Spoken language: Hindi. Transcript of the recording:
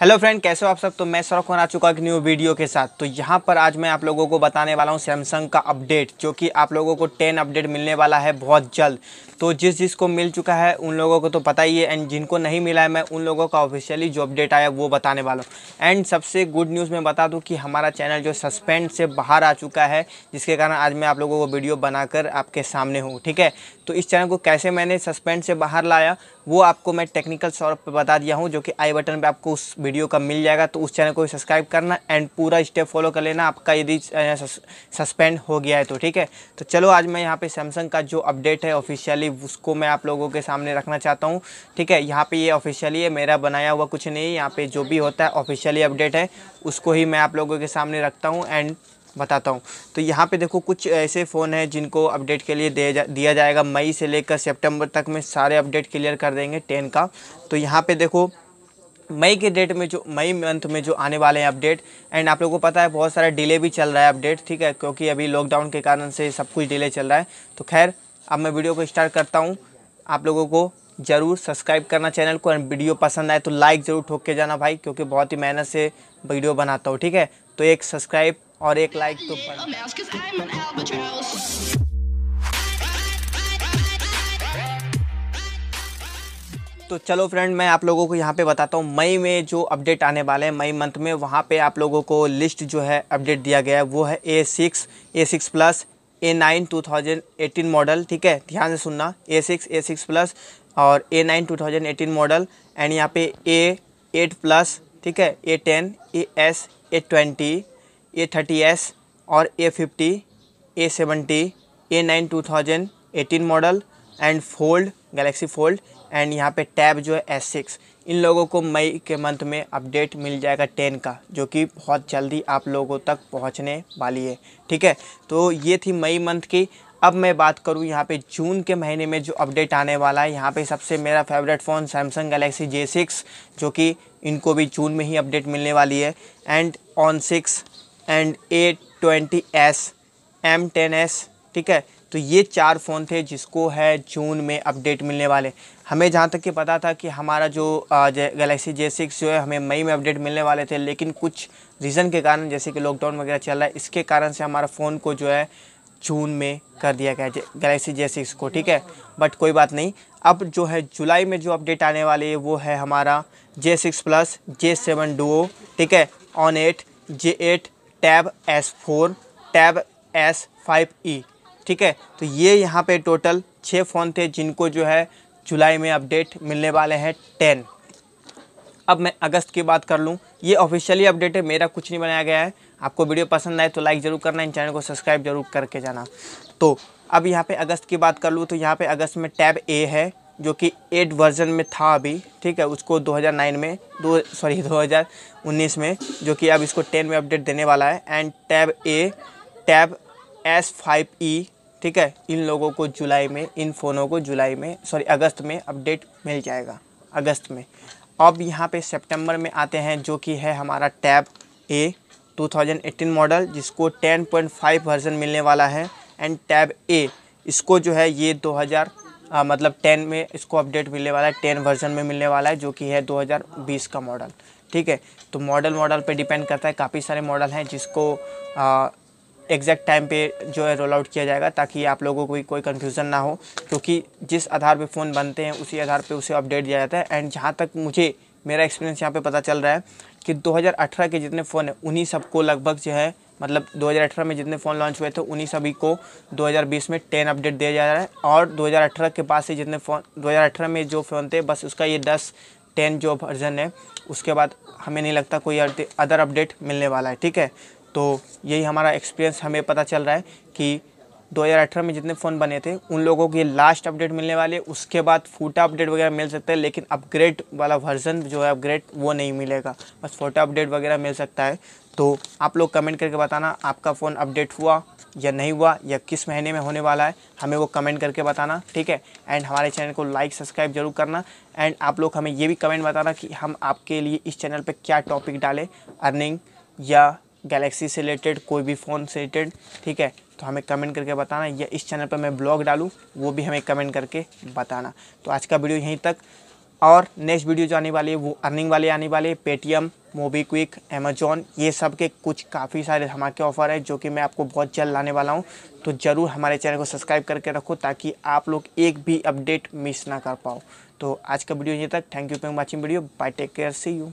हेलो फ्रेंड कैसे हो आप सब तो मैं सौरभ आ चुका एक न्यू वीडियो के साथ तो यहाँ पर आज मैं आप लोगों को बताने वाला हूँ सैमसंग का अपडेट जो कि आप लोगों को 10 अपडेट मिलने वाला है बहुत जल्द तो जिस जिसको मिल चुका है उन लोगों को तो पता ही है एंड जिनको नहीं मिला है मैं उन लोगों का ऑफिशियली जो अपडेट आया वो बताने वाला हूँ एंड सबसे गुड न्यूज़ मैं बता दूँ कि हमारा चैनल जो सस्पेंड से बाहर आ चुका है जिसके कारण आज मैं आप लोगों को वीडियो बनाकर आपके सामने हूँ ठीक है तो इस चैनल को कैसे मैंने सस्पेंड से बाहर लाया वो आपको मैं टेक्निकल सौरभ पे बता दिया हूँ जो कि आई बटन पे आपको उस वीडियो का मिल जाएगा तो उस चैनल को सब्सक्राइब करना एंड पूरा स्टेप फॉलो कर लेना आपका यदि सस्पेंड हो गया है तो ठीक है तो चलो आज मैं यहाँ पे सैमसंग का जो अपडेट है ऑफिशियली उसको मैं आप लोगों के सामने रखना चाहता हूँ ठीक है यहाँ पर ये ऑफिशियली है मेरा बनाया हुआ कुछ नहीं यहाँ पर जो भी होता है ऑफिशियली अपडेट है उसको ही मैं आप लोगों के सामने रखता हूँ एंड बताता हूँ तो यहाँ पे देखो कुछ ऐसे फ़ोन हैं जिनको अपडेट के लिए दिया जा, दिया जाएगा मई से लेकर सितंबर तक में सारे अपडेट क्लियर कर देंगे टेन का तो यहाँ पे देखो मई के डेट में जो मई मंथ में जो आने वाले हैं अपडेट एंड आप लोगों को पता है बहुत सारा डिले भी चल रहा है अपडेट ठीक है क्योंकि अभी लॉकडाउन के कारण से सब कुछ डिले चल रहा है तो खैर अब मैं वीडियो को स्टार्ट करता हूँ आप लोगों को ज़रूर सब्सक्राइब करना चैनल को एंड वीडियो पसंद आए तो लाइक ज़रूर ठोक के जाना भाई क्योंकि बहुत ही मेहनत से वीडियो बनाता हूँ ठीक है तो एक सब्सक्राइब और एक लाइक तो पर तो चलो फ्रेंड मैं आप लोगों को यहाँ पे बताता हूँ मई में जो अपडेट आने वाले हैं मई मंथ में वहाँ पे आप लोगों को लिस्ट जो है अपडेट दिया गया है वो है A six A six plus A nine two thousand eighteen model ठीक है ध्यान से सुनना A six A six plus और A nine two thousand eighteen model and यहाँ पे ए एट प्लस ठीक है A ten A S A twenty A thirty S और A fifty A seventy A nine two thousand eighteen model and fold galaxy fold and यहाँ पे टैब जो है एस सिक्स इन लोगों को मई के मंथ में अपडेट मिल जाएगा टेन का जो कि बहुत जल्दी आप लोगों तक पहुँचने वाली है ठीक है तो ये थी मई मंथ की अब मैं बात करूँ यहाँ पे जून के महीने में जो अपडेट आने वाला है यहाँ पे सबसे मेरा favourite phone Samsung Galaxy J six जो कि इनको भी जून में ही अपडेट मिलने वाली है and on six and A twenty S M ten S ठीक है तो ये चार फ़ोन थे जिसको है जून में अपडेट मिलने वाले हमें जहाँ तक कि पता था कि हमारा जो गैलेक्सी जे सिक्स जो है हमें मई में अपडेट मिलने वाले थे लेकिन कुछ रीज़न के कारण जैसे कि लॉकडाउन वगैरह चल रहा है इसके कारण से हमारा फ़ोन को जो है जून में कर दिया गया गैलेक्सी जे सिक्स को ठीक है बट कोई बात नहीं अब जो है जुलाई में जो अपडेट आने वाली है वो है हमारा J six plus J seven duo ठीक है on eight J eight tab S four tab S five E ठीक है तो ये यहाँ पे टोटल छः फ़ोन थे जिनको जो है जुलाई में अपडेट मिलने वाले हैं टेन अब मैं अगस्त की बात कर लूँ ये ऑफिशियली अपडेट है मेरा कुछ नहीं बनाया गया है आपको वीडियो पसंद आए तो लाइक ज़रूर करना इन चैनल को सब्सक्राइब जरूर करके जाना तो अब यहाँ पे अगस्त की बात कर लूँ तो यहाँ पे अगस्त में टैब ए है जो कि एट वर्जन में था अभी ठीक है उसको 2009 में दो सॉरी 2019 में जो कि अब इसको 10 में अपडेट देने वाला है and tab A tab S five E ठीक है इन लोगों को जुलाई में इन फ़ोनों को जुलाई में सॉरी अगस्त में अपडेट मिल जाएगा अगस्त में अब यहाँ पे सितंबर में आते हैं जो कि है हमारा टैब ए 2018 मॉडल जिसको 10.5 वर्जन मिलने वाला है एंड टैब ए इसको जो है ये आ, मतलब टेन में इसको अपडेट मिलने वाला है टेन वर्जन में मिलने वाला है जो कि है 2020 का मॉडल ठीक है तो मॉडल मॉडल पे डिपेंड करता है काफ़ी सारे मॉडल हैं जिसको एग्जैक्ट टाइम पे जो है रोल आउट किया जाएगा ताकि आप लोगों को कोई कन्फ्यूज़न ना हो क्योंकि जिस आधार पे फ़ोन बनते हैं उसी आधार पे उसे अपडेट दिया जाता है एंड जहाँ तक मुझे मेरा एक्सपीरियंस यहाँ पर पता चल रहा है कि दो के जितने फ़ोन हैं उन्हीं सबको लगभग जो है मतलब 2018 में जितने फ़ोन लॉन्च हुए थे उन्हीं सभी को 2020 में 10 अपडेट दिया जा रहा है और 2018 के पास से जितने फ़ोन 2018 में जो फ़ोन थे बस उसका ये 10 10 जो वर्जन है उसके बाद हमें नहीं लगता कोई अदर अपडेट मिलने वाला है ठीक है तो यही हमारा एक्सपीरियंस हमें पता चल रहा है कि 2018 में जितने फ़ोन बने थे उन लोगों के लास्ट अपडेट मिलने वाले उसके बाद फोटा अपडेट वगैरह मिल सकता है लेकिन अपग्रेड वाला वर्जन जो है अपग्रेड वो नहीं मिलेगा बस फोटो अपडेट वगैरह मिल सकता है तो आप लोग कमेंट करके बताना आपका फ़ोन अपडेट हुआ या नहीं हुआ या किस महीने में होने वाला है हमें वो कमेंट करके बताना ठीक है एंड हमारे चैनल को लाइक सब्सक्राइब जरूर करना एंड आप लोग हमें ये भी कमेंट बताना कि हम आपके लिए इस चैनल पर क्या टॉपिक डालें अर्निंग या गैलेक्सी से रिलेटेड कोई भी फ़ोन से रिलेटेड ठीक है तो हमें कमेंट करके बताना या इस चैनल पर मैं ब्लॉग डालूँ वो भी हमें कमेंट करके बताना तो आज का वीडियो यहीं तक और नेक्स्ट वीडियो जो आने वाली है वो अर्निंग वाले आने वाले पेटीएम मोबीक्विक अमेजोन ये सब के कुछ काफ़ी सारे धमाके ऑफर हैं जो कि मैं आपको बहुत जल्द लाने वाला हूँ तो ज़रूर हमारे चैनल को सब्सक्राइब करके रखो ताकि आप लोग एक भी अपडेट मिस ना कर पाओ तो आज का वीडियो ये तक thank you for watching video bye take care see you